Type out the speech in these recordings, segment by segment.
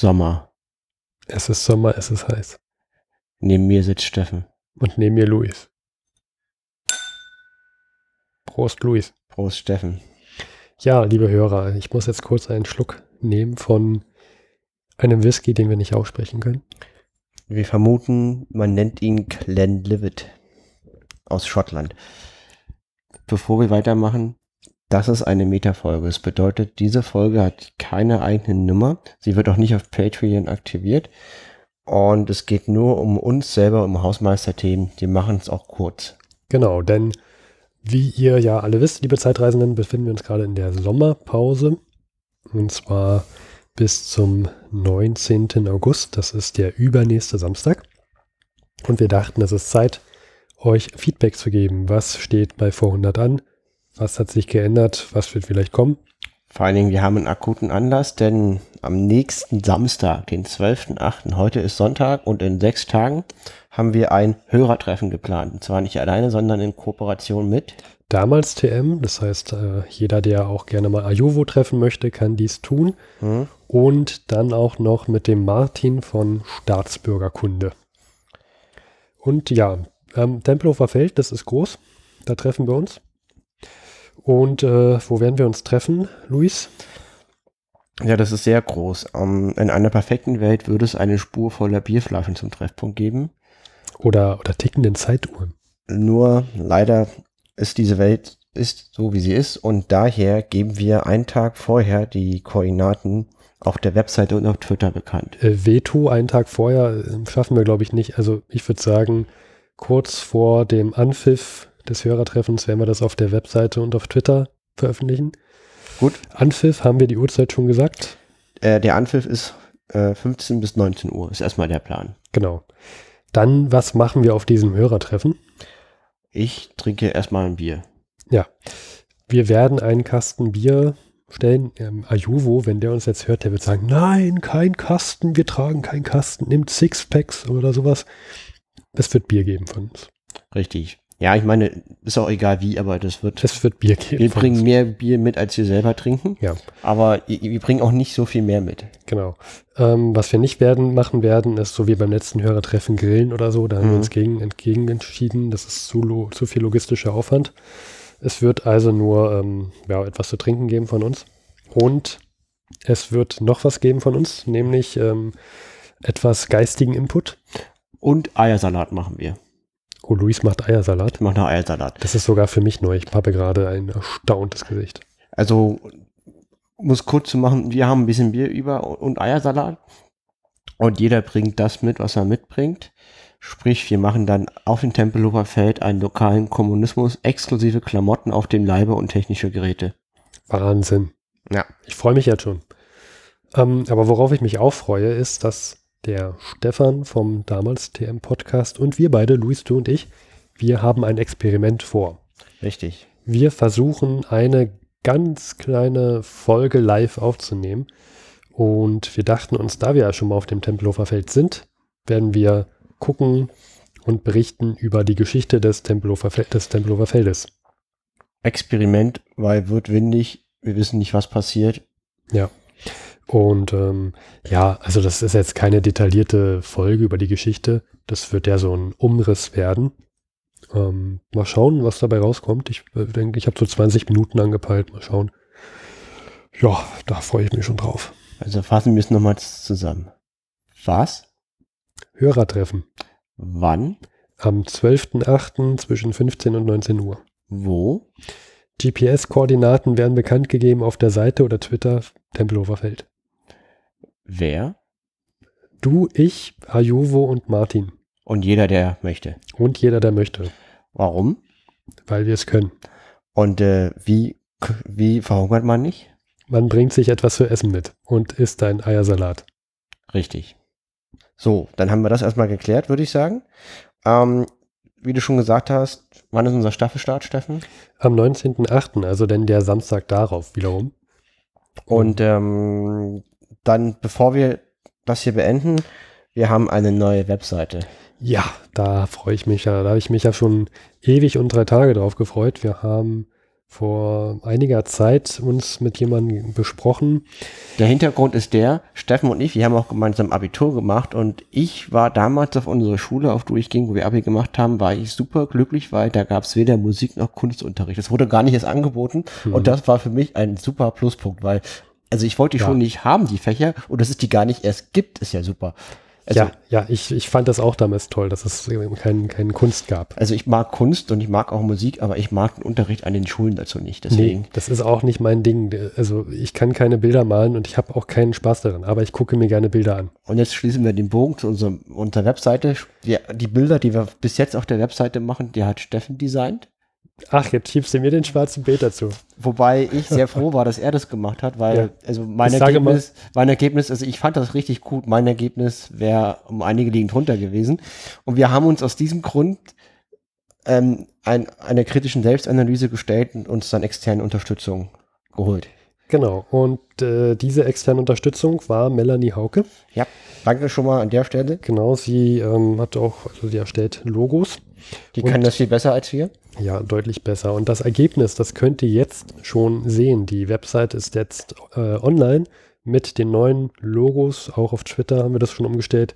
Sommer. Es ist Sommer, es ist heiß. Neben mir sitzt Steffen. Und neben mir Luis. Prost, Luis. Prost, Steffen. Ja, liebe Hörer, ich muss jetzt kurz einen Schluck nehmen von einem Whisky, den wir nicht aussprechen können. Wir vermuten, man nennt ihn Glenlivet aus Schottland. Bevor wir weitermachen, das ist eine Meta-Folge. Das bedeutet, diese Folge hat keine eigene Nummer. Sie wird auch nicht auf Patreon aktiviert. Und es geht nur um uns selber, um Hausmeisterthemen. Die machen es auch kurz. Genau, denn wie ihr ja alle wisst, liebe Zeitreisenden, befinden wir uns gerade in der Sommerpause. Und zwar bis zum 19. August. Das ist der übernächste Samstag. Und wir dachten, es ist Zeit, euch Feedback zu geben. Was steht bei 400 an? Was hat sich geändert? Was wird vielleicht kommen? Vor allen Dingen, wir haben einen akuten Anlass, denn am nächsten Samstag, den 12.8., heute ist Sonntag und in sechs Tagen haben wir ein Hörertreffen geplant. Und zwar nicht alleine, sondern in Kooperation mit damals TM. Das heißt, äh, jeder, der auch gerne mal Ajovo treffen möchte, kann dies tun. Hm. Und dann auch noch mit dem Martin von Staatsbürgerkunde. Und ja, ähm, Tempelhofer Feld, das ist groß. Da treffen wir uns. Und äh, wo werden wir uns treffen, Luis? Ja, das ist sehr groß. Um, ähm, in einer perfekten Welt würde es eine Spur voller Bierflaschen zum Treffpunkt geben. Oder, oder tickenden Zeituhren. Nur leider ist diese Welt ist so, wie sie ist. Und daher geben wir einen Tag vorher die Koordinaten auf der Webseite und auf Twitter bekannt. Äh, Veto einen Tag vorher äh, schaffen wir, glaube ich, nicht. Also ich würde sagen, kurz vor dem Anpfiff des Hörertreffens werden wir das auf der Webseite und auf Twitter veröffentlichen. Gut. Anpfiff haben wir die Uhrzeit schon gesagt. Äh, der Anpfiff ist äh, 15 bis 19 Uhr, ist erstmal der Plan. Genau. Dann, was machen wir auf diesem Hörertreffen? Ich trinke erstmal ein Bier. Ja. Wir werden einen Kasten Bier stellen. Ähm, Ajuvo, wenn der uns jetzt hört, der wird sagen, nein, kein Kasten, wir tragen keinen Kasten, nimmt Sixpacks oder sowas. Es wird Bier geben von uns. Richtig. Ja, ich meine, ist auch egal wie, aber das wird. Das wird Bier geben. Wir bringen mehr Bier mit, als wir selber trinken. Ja. Aber wir bringen auch nicht so viel mehr mit. Genau. Ähm, was wir nicht werden, machen werden, ist so wie beim letzten Hörertreffen Grillen oder so. Da haben mhm. wir uns gegen, entgegen entschieden. Das ist zu, zu viel logistischer Aufwand. Es wird also nur ähm, ja, etwas zu trinken geben von uns. Und es wird noch was geben von uns, nämlich ähm, etwas geistigen Input. Und Eiersalat machen wir. Oh, Luis macht Eiersalat. Ich mache noch Eiersalat. Das ist sogar für mich neu. Ich habe gerade ein erstauntes Gesicht. Also, um kurz zu machen, wir haben ein bisschen Bier über und Eiersalat. Und jeder bringt das mit, was er mitbringt. Sprich, wir machen dann auf dem Tempelhofer Feld einen lokalen Kommunismus, exklusive Klamotten auf dem Leibe und technische Geräte. Wahnsinn. Ja. Ich freue mich ja schon. Ähm, aber worauf ich mich auch freue, ist, dass der Stefan vom damals TM Podcast und wir beide, Luis, du und ich, wir haben ein Experiment vor. Richtig. Wir versuchen eine ganz kleine Folge live aufzunehmen. Und wir dachten uns, da wir ja schon mal auf dem Tempelhofer Feld sind, werden wir gucken und berichten über die Geschichte des Tempelhofer, des Tempelhofer Feldes. Experiment, weil wird windig, wir wissen nicht, was passiert. Ja. Und ähm, ja, also das ist jetzt keine detaillierte Folge über die Geschichte. Das wird ja so ein Umriss werden. Ähm, mal schauen, was dabei rauskommt. Ich äh, denke, ich habe so 20 Minuten angepeilt. Mal schauen. Ja, da freue ich mich schon drauf. Also fassen wir es nochmal zusammen. Was? Hörertreffen. Wann? Am 12.08. zwischen 15 und 19 Uhr. Wo? GPS-Koordinaten werden bekannt gegeben auf der Seite oder Twitter Tempelhofer Feld. Wer? Du, ich, Ajovo und Martin. Und jeder, der möchte. Und jeder, der möchte. Warum? Weil wir es können. Und äh, wie, wie verhungert man nicht? Man bringt sich etwas zu essen mit und isst einen Eiersalat. Richtig. So, dann haben wir das erstmal geklärt, würde ich sagen. Ähm, wie du schon gesagt hast, wann ist unser Staffelstart, Steffen? Am 19.8., also denn der Samstag darauf wiederum. Und ähm, dann, bevor wir das hier beenden, wir haben eine neue Webseite. Ja, da freue ich mich ja. Da habe ich mich ja schon ewig und drei Tage drauf gefreut. Wir haben vor einiger Zeit uns mit jemandem besprochen. Der Hintergrund ist der, Steffen und ich, wir haben auch gemeinsam Abitur gemacht und ich war damals auf unserer Schule, auf die ich ging, wo wir Abi gemacht haben, war ich super glücklich, weil da gab es weder Musik noch Kunstunterricht. Das wurde gar nicht erst angeboten hm. und das war für mich ein super Pluspunkt, weil also ich wollte die ja. schon nicht haben, die Fächer, und dass es die gar nicht erst gibt, ist ja super. Also, ja, ja, ich, ich fand das auch damals toll, dass es keinen kein Kunst gab. Also ich mag Kunst und ich mag auch Musik, aber ich mag den Unterricht an den Schulen dazu nicht. Deswegen. Nee, das ist auch nicht mein Ding. Also ich kann keine Bilder malen und ich habe auch keinen Spaß daran, aber ich gucke mir gerne Bilder an. Und jetzt schließen wir den Bogen zu unserem, unserer Webseite. Die, die Bilder, die wir bis jetzt auf der Webseite machen, die hat Steffen designt. Ach, jetzt schiebst du mir den schwarzen Beet dazu. Wobei ich sehr froh war, dass er das gemacht hat, weil ja. also mein ich Ergebnis, mein Ergebnis, also ich fand das richtig gut. Mein Ergebnis wäre um einige liegend runter gewesen. Und wir haben uns aus diesem Grund ähm, ein, einer kritischen Selbstanalyse gestellt und uns dann externe Unterstützung geholt. Genau, und äh, diese externe Unterstützung war Melanie Hauke. Ja, danke schon mal an der Stelle. Genau, sie ähm, hat auch, also sie erstellt Logos. Die und kann das viel besser als wir. Ja, deutlich besser. Und das Ergebnis, das könnt ihr jetzt schon sehen. Die Website ist jetzt äh, online mit den neuen Logos. Auch auf Twitter haben wir das schon umgestellt.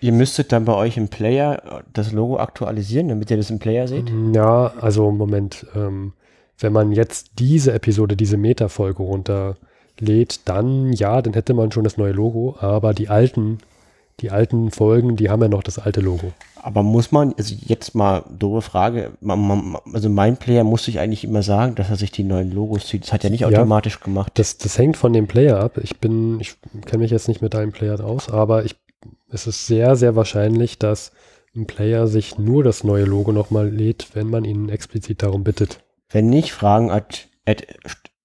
Ihr müsstet dann bei euch im Player äh, das Logo aktualisieren, damit ihr das im Player seht? Mm, ja, also Moment. Ähm, wenn man jetzt diese Episode, diese Meta-Folge runterlädt, dann ja, dann hätte man schon das neue Logo. Aber die alten die alten Folgen, die haben ja noch das alte Logo. Aber muss man, also jetzt mal doofe Frage, man, man, also mein Player muss ich eigentlich immer sagen, dass er sich die neuen Logos zieht. Das hat ja nicht automatisch ja, gemacht. Das, das hängt von dem Player ab. Ich bin, ich kenne mich jetzt nicht mit deinem Player aus, aber ich, es ist sehr, sehr wahrscheinlich, dass ein Player sich nur das neue Logo nochmal lädt, wenn man ihn explizit darum bittet. Wenn nicht, Fragen, at, at,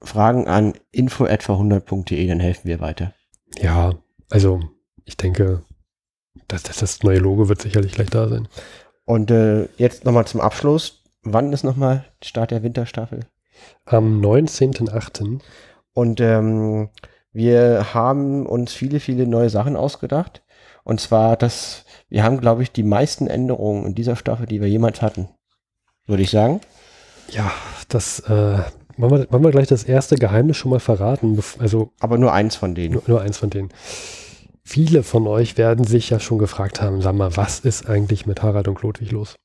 Fragen an info.v100.de, dann helfen wir weiter. Ja, also ich denke, das, das, das neue Logo wird sicherlich gleich da sein. Und äh, jetzt nochmal zum Abschluss. Wann ist nochmal Start der Winterstaffel? Am 19.08. Und ähm, wir haben uns viele, viele neue Sachen ausgedacht. Und zwar, das, wir haben, glaube ich, die meisten Änderungen in dieser Staffel, die wir jemals hatten. Würde ich sagen. Ja, das äh, wollen, wir, wollen wir gleich das erste Geheimnis schon mal verraten. Also, Aber nur eins von denen. Nur, nur eins von denen. Viele von euch werden sich ja schon gefragt haben, sag mal, was ist eigentlich mit Harald und Ludwig los?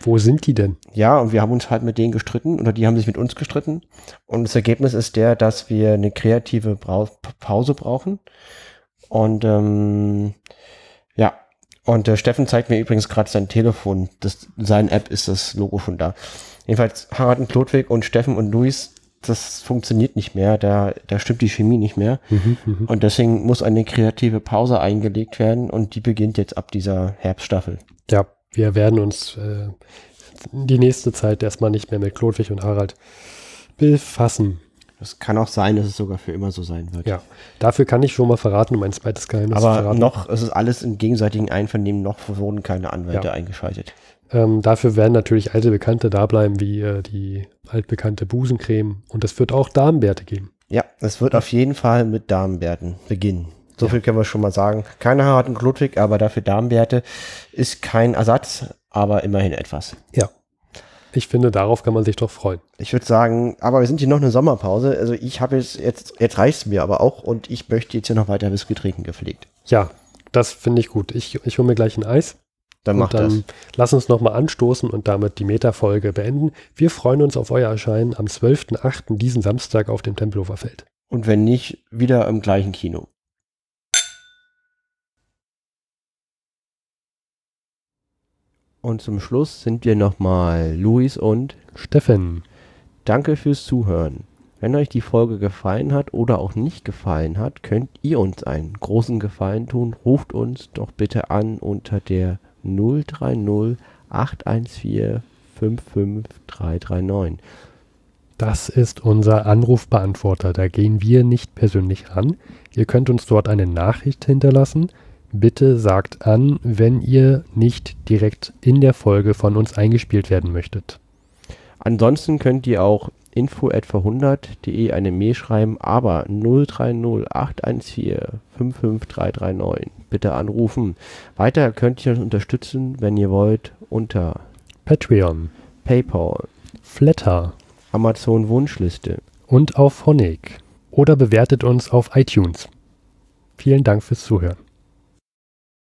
Wo sind die denn? Ja, und wir haben uns halt mit denen gestritten oder die haben sich mit uns gestritten. Und das Ergebnis ist der, dass wir eine kreative Brau Pause brauchen. Und ähm, ja, und äh, Steffen zeigt mir übrigens gerade sein Telefon. Das, sein App ist das Logo von da. Jedenfalls Harald und Ludwig und Steffen und Luis das funktioniert nicht mehr, da, da stimmt die Chemie nicht mehr. Mhm, mhm, und deswegen muss eine kreative Pause eingelegt werden und die beginnt jetzt ab dieser Herbststaffel. Ja, wir werden uns äh, die nächste Zeit erstmal nicht mehr mit Klotwig und Harald befassen. Es kann auch sein, dass es sogar für immer so sein wird. Ja, dafür kann ich schon mal verraten, um ein zweites Geheimnis Aber zu verraten. Aber noch, es ist alles im gegenseitigen Einvernehmen, noch wurden keine Anwälte ja. eingeschaltet. Ähm, dafür werden natürlich alte Bekannte da bleiben, wie äh, die altbekannte Busencreme. Und es wird auch Darmbärte geben. Ja, es wird auf jeden Fall mit Darmbärten beginnen. So ja. viel können wir schon mal sagen. Keine Haare hat einen Klotwig, aber dafür Darmbärte ist kein Ersatz, aber immerhin etwas. Ja. Ich finde, darauf kann man sich doch freuen. Ich würde sagen, aber wir sind hier noch eine Sommerpause. Also ich habe jetzt, jetzt, jetzt reicht es mir aber auch und ich möchte jetzt hier noch weiter Whisky trinken gepflegt. Ja, das finde ich gut. Ich, ich hole mir gleich ein Eis. Dann macht das. lass uns nochmal anstoßen und damit die Meta-Folge beenden. Wir freuen uns auf euer Erscheinen am 12.8. diesen Samstag auf dem Tempelhofer Feld. Und wenn nicht, wieder im gleichen Kino. Und zum Schluss sind wir nochmal Luis und Steffen. Danke fürs Zuhören. Wenn euch die Folge gefallen hat oder auch nicht gefallen hat, könnt ihr uns einen großen Gefallen tun. Ruft uns doch bitte an unter der 030 814 55339. Das ist unser Anrufbeantworter. Da gehen wir nicht persönlich ran. Ihr könnt uns dort eine Nachricht hinterlassen. Bitte sagt an, wenn ihr nicht direkt in der Folge von uns eingespielt werden möchtet. Ansonsten könnt ihr auch info@verhundert.de eine Mail schreiben, aber 030 814 55339. Bitte anrufen. Weiter könnt ihr uns unterstützen, wenn ihr wollt, unter Patreon, PayPal, Flatter, Amazon Wunschliste und auf Honig oder bewertet uns auf iTunes. Vielen Dank fürs Zuhören.